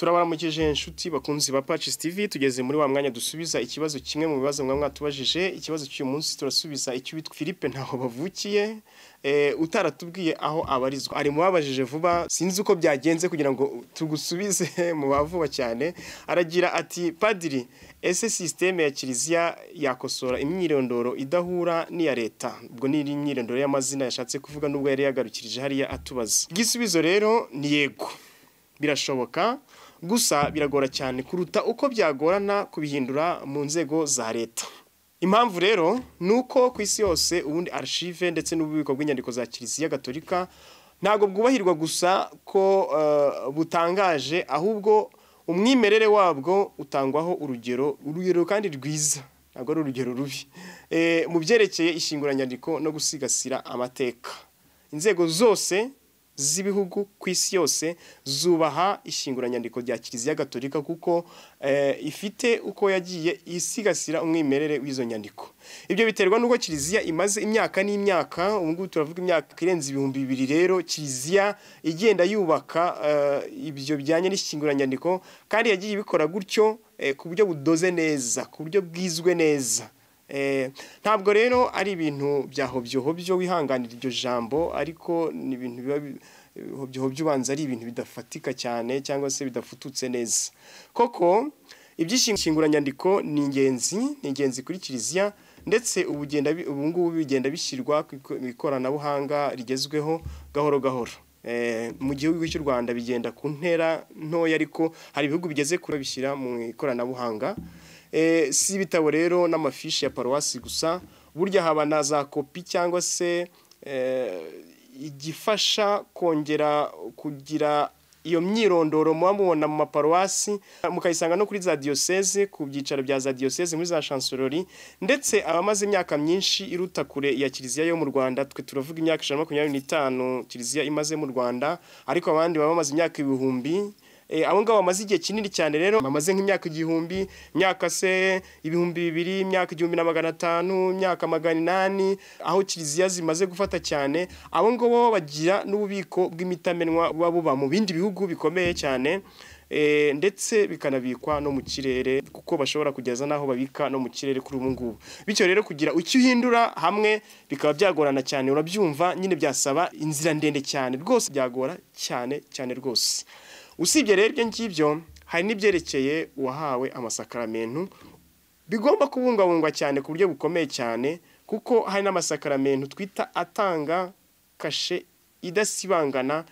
turabaramukije inshuti bakunzi ba Patches TV tugeze muri wa mwanya dusubiza ikibazo kimwe mu bibazo mwa mwatubajije ikibazo cy'uyu munsi turasubiza icyo witwa Philippe ntaho bavukiye Eh, utaratubwiye aho abarizwa ari mu babajije vuba sinzi uko byagenze kugira ngo tugusubize mu bavuba cyane aragira ati padiri ese sisiteme ya kiliziya yakosora imyirondoro idahura n'iya leta ubwo ni imyirondoro y'amazina yashatse kuvuga n'ubwo yari yagarukirije hariya atubaza igisubizo rero ni yego birashoboka gusa biragora cyane kuruta uko byagorana kubihindura mu nzego za leta impamvu rero ni uko ku isi yose ubundi archive ndetse n'ububiko bw'inyandiko za kiliziya gatolika ntabwo bwubahirwa gusa ko eh, butangaje ahubwo umwimerere wabwo utangwaho urugero urugero kandi rwiza ntabwo ari urugero rubi eh, mu byerekeye ishinguranyandiko no gusigasira amateka inzego zose z'ibihugu ku isi yose zubaha ishinguranyandiko rya kiliziya gatolika kuko eh, ifite uko yagiye isigasira umwimerere w'izo nyandiko ibyo biterwa n'uko kiliziya imaze imyaka n'imyaka ubu ngubu turavuga imyaka irenze ibihumbi bibiri rero kiliziya igenda yubaka eh, ibyo bijyanye n'ishinguranyandiko kandi yagiye ibikora gutyo eh, ku buryo budoze neza ku buryo bwizwe neza Eh, ntabwo rero ari ibintu bya hobyihobyo wihanganira iryo jambo ariko ni ibintu biba hobyihobyo ubanza ari ibintu bidafatika cyane cyangwa se bidafututse neza koko iby'ishinguranyandiko ni ingenzi ni ingenzi kuri kiliziya ndetse ubu ngubu bigenda bishyirwa mu ikoranabuhanga rigezweho gahoro gahoro eh, mu gihugu cy'u rwanda bigenda ku ntera ntoya ariko hari ibihugu bigeze kure bishyira mu ikoranabuhanga Eh, si ibitabo rero n'amafishi ya paruwasi gusa burya haba na za kopi cyangwa se eh, igifasha kongera kugira iyo myirondoro muba mubona mu maparuwasi mukayisanga no kuri za diyoseze ku byicaro bya za diyoseze muri za chancelori ndetse abamaze imyaka myinshi iruta kure ya kiliziya yo mu rwanda twe turavuga imyaka ijana makumyabiri n'itanu kiliziya imaze mu rwanda ariko abandi baba bamaze imyaka ibihumbi Eh, abo ngabo bamaze igihe kinini cyane rero bamaze nk'imyaka igihumbi imyaka se ibihumbi bibiri imyaka igihumbi na magana atanu imyaka magana inani aho kiliziya zimaze gufata cyane abo ngabo bagira n'ububiko bw'imitamenwa buba buba mu bindi bihugu bikomeye cyane Eh, ndetse bikanabikwa no mu kirere kuko bashobora kugeza n'aho babika no mu kirere kuri ubu ngubu bityo rero kugira icyo uhindura hamwe bikaba byagorana cyane urabyumva nyine byasaba inzira ndende cyane rwose byagora cyane cyane rwose usibye rero ibyo ngibyo hari n'ibyerekeye uwahawe amasakaramentu bigomba kubungabungwa cyane ku buryo bukomeye cyane kuko hari n'amasakaramentu twita atanga kashe idasibangana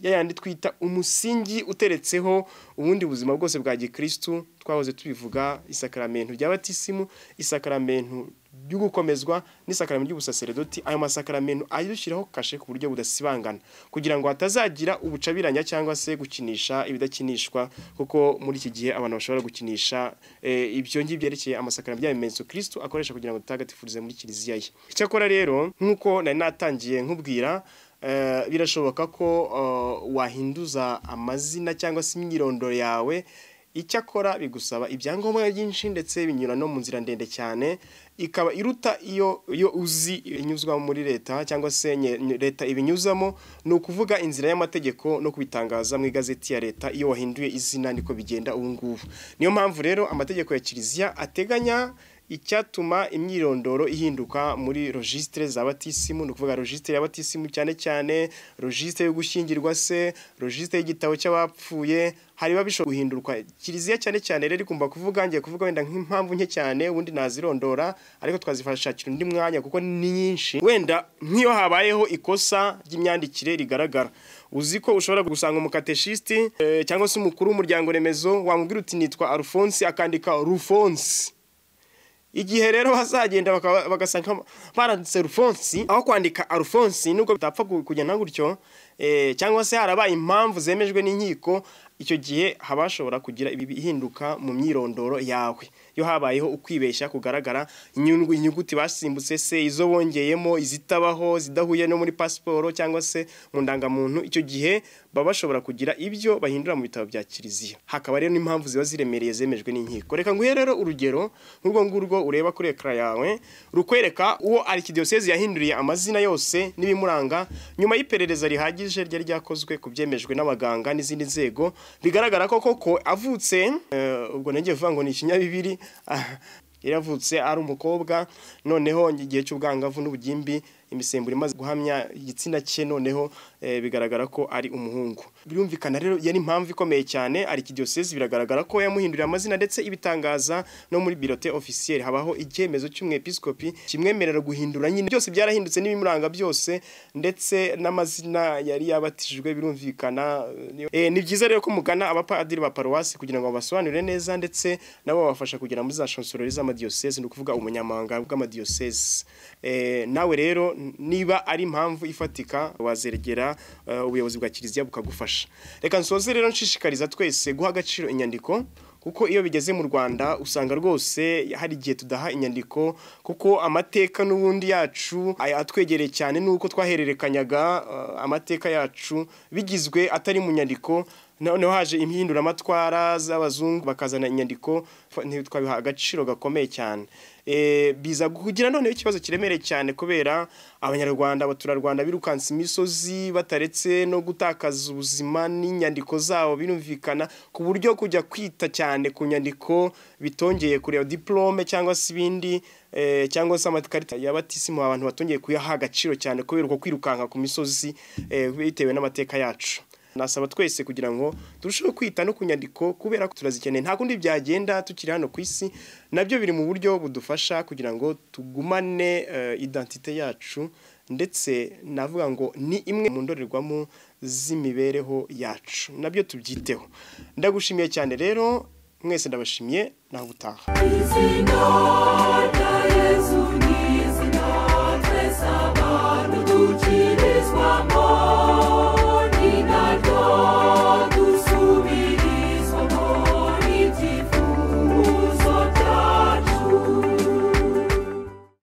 Ya yandi twita umusingi uteretseho ubundi buzima bwose bwa gikirisitu twahoze tubivuga isakaramentu rya batisimu isakaramentu ryo gukomezwa n'isakaramento ry'ubusaseredoti ayo masakaramentu ayashyiraho kashe ku buryo budasibangana kugira ngo hatazagira ubucabiranya cyangwa se gukinisha ibidakinishwa kuko muri iki gihe abantu bashobora gukinisha eh, ibyo ngibyo byerekeye amasakaramentu y'ibimenyetso kirisito akoresha kugira ngo atagatifuze muri kiliziya ye icyakora rero nk'uko nari natangiye nkubwira Eh, birashoboka ko eh, wahinduza amazina cyangwa se imyirondo yawe icyakora bigusaba ibyangombwa byinshi ndetse binyura no mu nzira ndende cyane ikaba iruta iyo iyo uzi inyuzwa muri leta cyangwa se leta ibinyuzamo ni ukuvuga inzira y'amategeko no kubitangaza mu igazeti ya leta iyo wahinduye izina niko bigenda ubu ngubu niyo mpamvu rero amategeko ya kiliziya ateganya icyatuma imyirondoro ihinduka muri registre za batisimu ni ukuvuga registre ya cyane cyane registre yo gushyingirwa se registre y'igitabo cy'abapfuye hariba bishobora guhinduka kiliziya cyane cyane rero ikumva kuvuga ngiye kuvuga wenda nk'impamvu nke cyane ubundi nazirondora ariko twazifashashakira undi mwanya kuko ni nyinshi wenda nk'iyo habayeho ikosa ry'imyandikire rigaragara uzi ko ushobora gusanga umukateshisti eh, cyangwa se umukuru w'umuryango remezo wamubwira uti nitwa arufonsi akandika rufonsi igihe rero bazagenda bagasanga baranditse rufonsi aho kwandika arufonsi nubwo bitapfa kugenda gutyo Eh, cyangwa se harabaye impamvu zemejwe n'inkiko icyo gihe haba hashobora kugira ibihinduka mu myirondoro yawe iyo habayeho ukwibeshya kugaragara inyuguti basimbutse se izo bongeyemo izitabaho zidahuye no muri pasiporo cyangwa se mu ndangamuntu icyo gihe baba bashobora kugira ibyo bahindura mu bitabo bya kiliziya hakaba rero n'impamvu ziba ziremereye zemejwe n'inkiko reka nguhe rero urugero nk'urwo ngurwo ureba kuri ekara yawe rukwereka uwo arikidiyoseze yahinduriye amazina yose n'ibimuranga nyuma y'iperereza rihagije ihagije ryari ryakozwe ku n'abaganga n'izindi nzego bigaragara ko koko avutse eh, ubwo nagiye vuga ngo ni ikinyabibiri yaravutse ari umukobwa noneho igihe cy'ubwangavu n'ubugimbi imisemburo imaze guhamya igitsina cye noneho eh, bigaragara ko ari umuhungu birumvikana rero yari impamvu ikomeye cyane ari ikidiyosezi biragaragara ko yamuhindurira amazina ndetse ibitangaza no muri birote ofisiyeri habaho icyemezo cy'umwepisikopi kimwemerera guhindura nyine byose byarahindutse n'ibimuranga byose ndetse n'amazina yari yabatijwe birumvikana eh, ni byiza rero ko mugana abapadiri ba paruwasi kugira ngo babasobanurire neza ndetse nabo babafasha kugira muri za shansorori z'amadiyosezi ni ukuvuga ubunyamabanga bw'amadiyosezi eh, nawe rero niba ari impamvu ifatika wazeregera uh, ubuyobozi bwa kiliziya bukagufasha reka nsoze rero nshishikariza twese guha agaciro inyandiko kuko iyo bigeze mu Rwanda usanga rwose hari igihe tudaha inyandiko kuko amateka n'ubundi yacu atwegereye cyane nuko twahererekanyaga uh, amateka yacu bigizwe atari mu nyandiko noneho haje impinduramatwara z'abazungu bakazana inyandiko ntitwabiha agaciro gakomeye cyane e, biza kugira noneho ikibazo kiremereye cyane kubera abanyarwanda abaturarwanda birukansa imisozi bataretse no gutakaza ubuzima n'inyandiko zabo birumvikana ku buryo kujya kwita cyane ku nyandiko bitongeye kureba diplome cyangwa se ibindi e, cyangwa se amakarita ya batisimu abantu batongeye kuyaha agaciro cyane kubera uko kwirukanka ku misozi e, bitewe n'amateka yacu nasaba twese kugira ngo turusheho kwita no ku nyandiko kubera ko turazikeneye nta kundi byagenda tukiri hano ku isi nabyo biri mu buryo budufasha kugira ngo tugumane eh, identite yacu ndetse navuga ngo ni imwe mu ndorerwamo z'imibereho yacu nabyo tubyiteho ndagushimiye cyane rero mwese ndabashimiye naho ubutaha